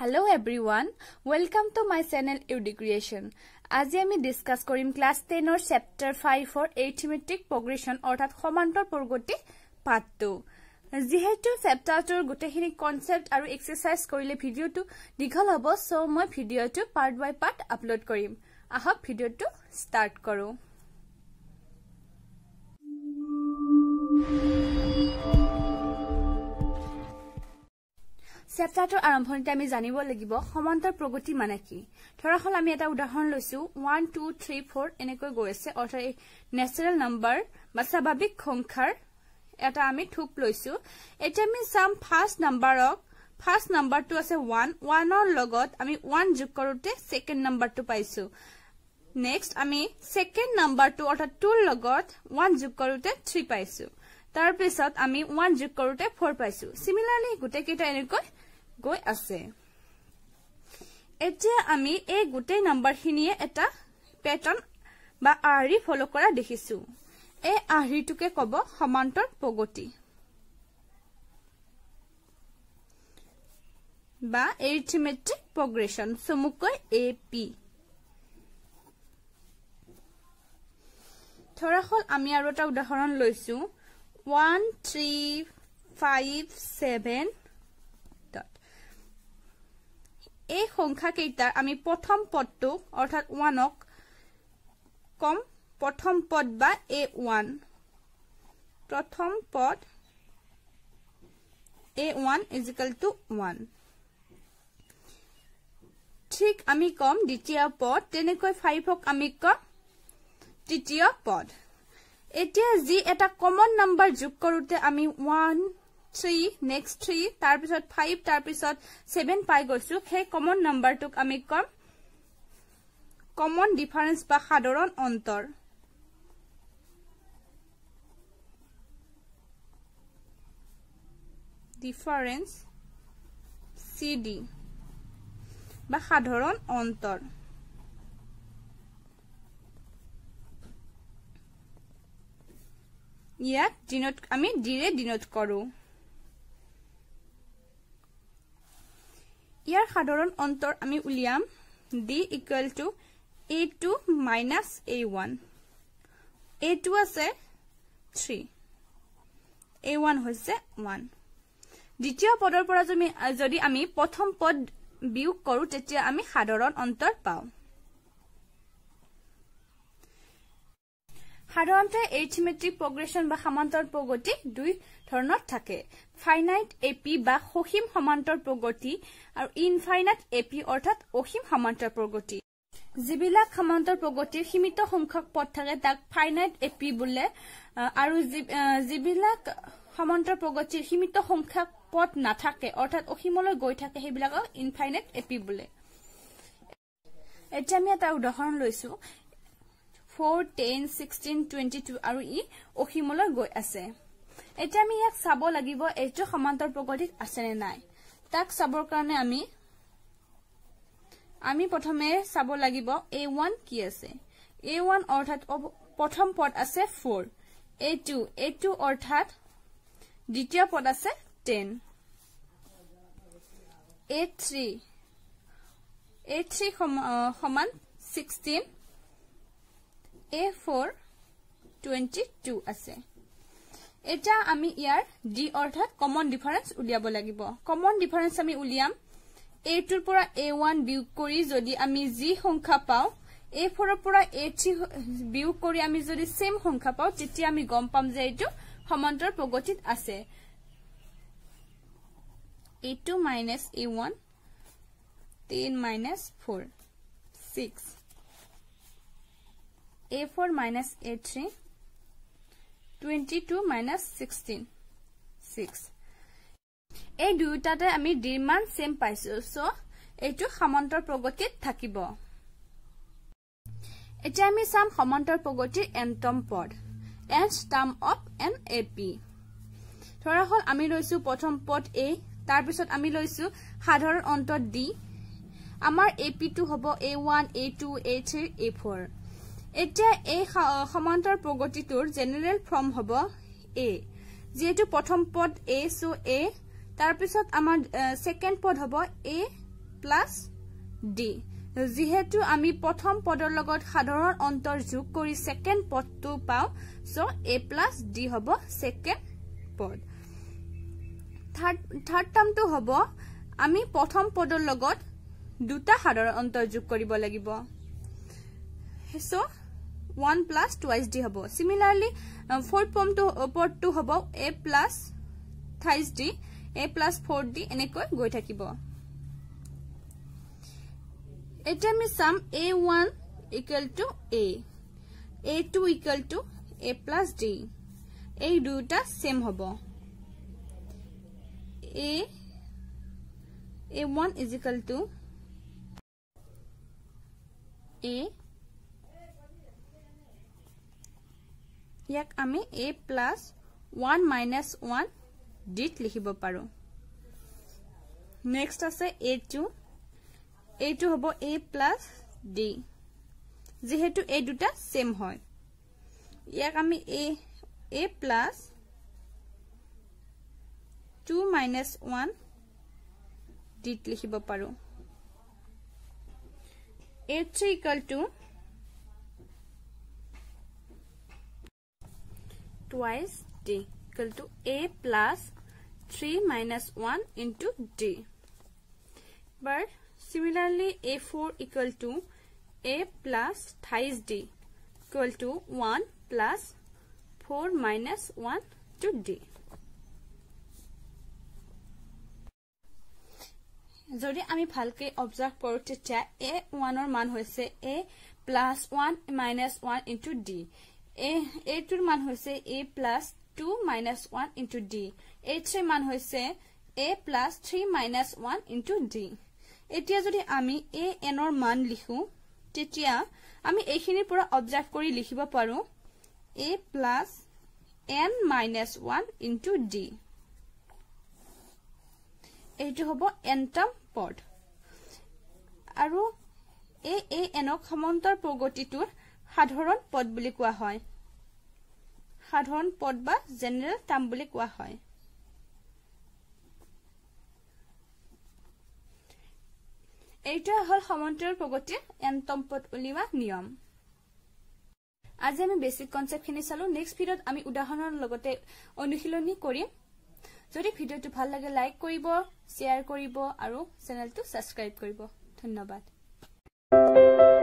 Hello' everyone welcome to my channel U D creation আজি আমি discuss কৰিম class টেনৰ চেপ্টাৰ ফাইভৰ এইথমেট্ৰিক প্ৰগ্ৰেশ্যন অৰ্থাৎ সমান্তৰ প্ৰগতি পাঠটো যিহেতু চেপ্টাৰটোৰ গোটেইখিনি কনচেপ্ট আৰু এক্সাৰচাইজ কৰিলে ভিডিঅ'টো দীঘল হ'ব চ' মই ভিডিঅ'টো পাৰ্ট বাই পাৰ্ট আপলোড কৰিম আহক ভিডিঅ'টো ষ্টাৰ্ট কৰোঁ চেপ্তাৰটোৰ আৰম্ভণিতে আমি জানিব লাগিব সমান্তৰ প্ৰগতি মানে কি ধৰাহল আমি এটা উদাহৰণ লৈছো ওৱান টু থ্ৰী ফ'ৰ এনেকৈ গৈ আছে অৰ্থাৎ এই নেচাৰেল নাম্বাৰ বা স্বাভাৱিক সংখ্যাৰ এটা আমি থোপ লৈছো এতিয়া আমি চাম ফাৰ্ষ্ট নাম্বাৰক ফাৰ্ষ্ট নাম্বাৰটো আছে ওৱান ওৱানৰ লগত আমি ওৱান যোগ কৰোতে ছেকেণ্ড নাম্বাৰটো পাইছো নেক্সট আমি ছেকেণ্ড নাম্বাৰটো অৰ্থাৎ টুৰ লগত ওৱান যোগ কৰোতে থ্ৰী পাইছো তাৰপিছত আমি ওৱান যোগ কৰোতে ফ'ৰ পাইছো চিমিলাৰলি গোটেইকেইটা এনেকৈ গৈ আছে এতিয়া আমি এই গোটেই নাম্বাৰখিনিয়ে এটা পেটাৰ্ণ বা আৰি ফলো কৰা দেখিছো এই আৰিটোকে কব সমান্তৰ প্ৰগতি বা এৰিথমেট্ৰিক প্ৰগ্ৰেশ্যন চমুকৈ এ পি ধৰাহল আমি আৰু এটা উদাহৰণ লৈছো ওৱান থ্ৰী ফাইভ ছেভেন এই সংখ্যাকেইটাৰ আমি প্ৰথম পদটো অৰ্থাৎ ওৱানক কম প্ৰথম পদ বা এ ওৱান প্ৰথম পদ a one equal to one ঠিক আমি কম দ্বিতীয় পদ তেনেকৈ ফাইভক আমি কম তৃতীয় পদ এতিয়া যি এটা কমন নাম্বাৰ যোগ কৰোতে আমি ওৱান থ্ৰী নেক্সট থ্ৰী তাৰপিছত ফাইভ তাৰপিছত ছেভেন পাই গৈছো সেই কমন নাম্বাৰটোক আমি কম কমন ডিফাৰেঞ্চ বা সাধাৰণ অন্তৰ ডিফাৰেঞ্চ চি ডি বা সাধাৰণ অন্তৰ ইয়াক দিনত আমি ডিৰে দিনত কৰোঁ ইয়াৰ সাধাৰণ অন্তৰ আমি উলিয়াম d equal to a two minus a one a two আছে থ্ৰি এ ওয়ান হয়েছে ওয়ান দ্বিতীয় পদৰ পৰা যদি যদি আমি প্ৰথম পদ বিয়োগ কৰোঁ তেতিয়া আমি সাধাৰণ অন্তৰ পাওঁ সাধাৰণতে এইথমেট্ৰিক প্ৰগ্ৰেশ্যন বা সামান্তৰ প্ৰগতি দুই ধৰণত থাকে ফাইনাইট এ পি বা সসীম সমান্তৰ প্ৰগতি আৰু ইনফাইনাইট এ পি অৰ্থাৎ অসীম সমান্তৰ প্ৰগতি যিবিলাক সমান্তৰ প্ৰগতিৰ সীমিত সংখ্যক পথ থাকে তাক ফাইনাইট এ পি বোলে আৰু যিবিলাক সমান্তৰ প্ৰগতিৰ সীমিত সংখ্যক পথ নাথাকে অৰ্থাৎ অসীমলৈ গৈ থাকে সেইবিলাকক ইনফাইনাইট এ পি বোলে এতিয়া আমি এটা উদাহৰণ লৈছো four ten sixteen twenty two আৰু ই অসীমলৈ গৈ আছে এতিয়া আমি ইয়াক চাব লাগিব এইটো সমান্তৰ প্ৰগতিত আছে নে নাই তাক চাবৰ কাৰণে আমি আমি প্ৰথমে চাব লাগিব এ ওৱান কি আছে এ ওৱান অৰ্থাৎ প্ৰথম পদ আছে four a two a two অৰ্থাৎ দ্বিতীয় পদ আছে ten a three a three সমান sixteen a four twenty two আছে এতিয়া আমি ইয়াৰ ডি অৰ্থাৎ কমন ডিফাৰেন্স উলিয়াব লাগিব কমন ডিফাৰেঞ্চ আমি উলিয়াম এ টুৰ পৰা এ ওৱান বিয়োগ কৰি যদি আমি যি সংখ্যা পাওঁ এ ফৰৰ পৰা এ থ্ৰী বিয়োগ কৰি আমি যদি ছেম সংখ্যা পাওঁ তেতিয়া আমি গম পাম যে এইটো সমান্তৰ প্ৰগতিত আছে a two minus a one ten minus four six a four minus a three 22 minus sixteen six এই দুয়োটাতে আমি ডিৰ মান চেম পাইছো চ' এইটো সামন্তৰ প্ৰগতিত থাকিব এতিয়া আমি চাম সমান্তৰ প্ৰগতিৰ এণ্টম পদ এন ষ্টাম অফ এন এ পি ধৰা হ'ল আমি লৈছো প্ৰথম পদ এ তাৰপিছত আমি লৈছো সাধাৰণ অন্তত ডি আমাৰ এ পিটো হ'ব a one a two a three a four এতিয়া এই সমান্তৰ প্ৰগতিটোৰ জেনেৰেল ফৰ্ম হ'ব এ যিহেতু প্ৰথম পদ এ চ' এ তাৰপিছত আমাৰ ছেকেণ্ড পদ হ'ব এ প্লাছ ডি যিহেতু আমি প্ৰথম পদৰ লগত সাধাৰণ অন্তৰ যোগ কৰি ছেকেণ্ড পদটো পাওঁ চ' এ প্লাছ ডি হ'ব ছেকেণ্ড পদ থাৰ্ড টাৰ্মটো হ'ব আমি প্ৰথম পদৰ লগত দুটা সাধাৰণ অন্তৰ যোগ কৰিব লাগিব so 1 plus twice d হব similarly uh, fourth form to part to হব a plus thrice d a plus 4d এনেকৈ গৈ থাকিব এতিয়া আমি চাম a1 equal to a a2 equal to a plus d এই দুটা সেম হব a a1 is equal to a ইয়াক আমি a plus one minus one ডিত লিখিব পাৰোঁ নেক্সট আছে এ টু এইটো হ'ব এ প্লাছ ডি যিহেতু এই দুটা ছেম হয় ইয়াক আমি a a plus two minus one ডিত লিখিব পাৰোঁ a three equal to twice d equal to a plus 3 minus 1 into d. But similarly a4 equal to a plus twice d equal to 1 plus 4 minus 1 to d. যদি আমি ভালকে observe কৰো তেতিয়া a1 ৰ মান হৈছে a +1 -1 d এইটোৰ মান হৈছে a plus two minus one into d a three মান হৈছে a plus three minus one into d এতিয়া যদি আমি এ এনৰ মান লিখো তেতিয়া আমি এইখিনিৰ পৰা অবজাৰ্ভ কৰি লিখিব পাৰো a plus n minus one into d এইটো হ'ব এনটাম পদ আৰু এ এ এনক সমন্তৰ প্ৰগতিটোৰ সাধাৰণ পদ বুলি কোৱা হয় সাধাৰণ পদ বা জেনেৰেল টাৰ্ম বুলি কোৱা হয় এইটোৱে হ'ল সমন্তৰ প্ৰগতিৰ এণ্টম পদ উলিওৱা নিয়ম আজি আমি বেচিক কনচেপ্টখিনি চালো নেক্সট ভিডিঅ'ত আমি উদাহৰণৰ লগতে অনুশীলনী কৰিম যদি ভিডিঅ'টো ভাল লাগে লাইক কৰিব শ্বেয়াৰ কৰিব আৰু চেনেলটো ছাবস্ক্ৰাইব কৰিব ধন্যবাদ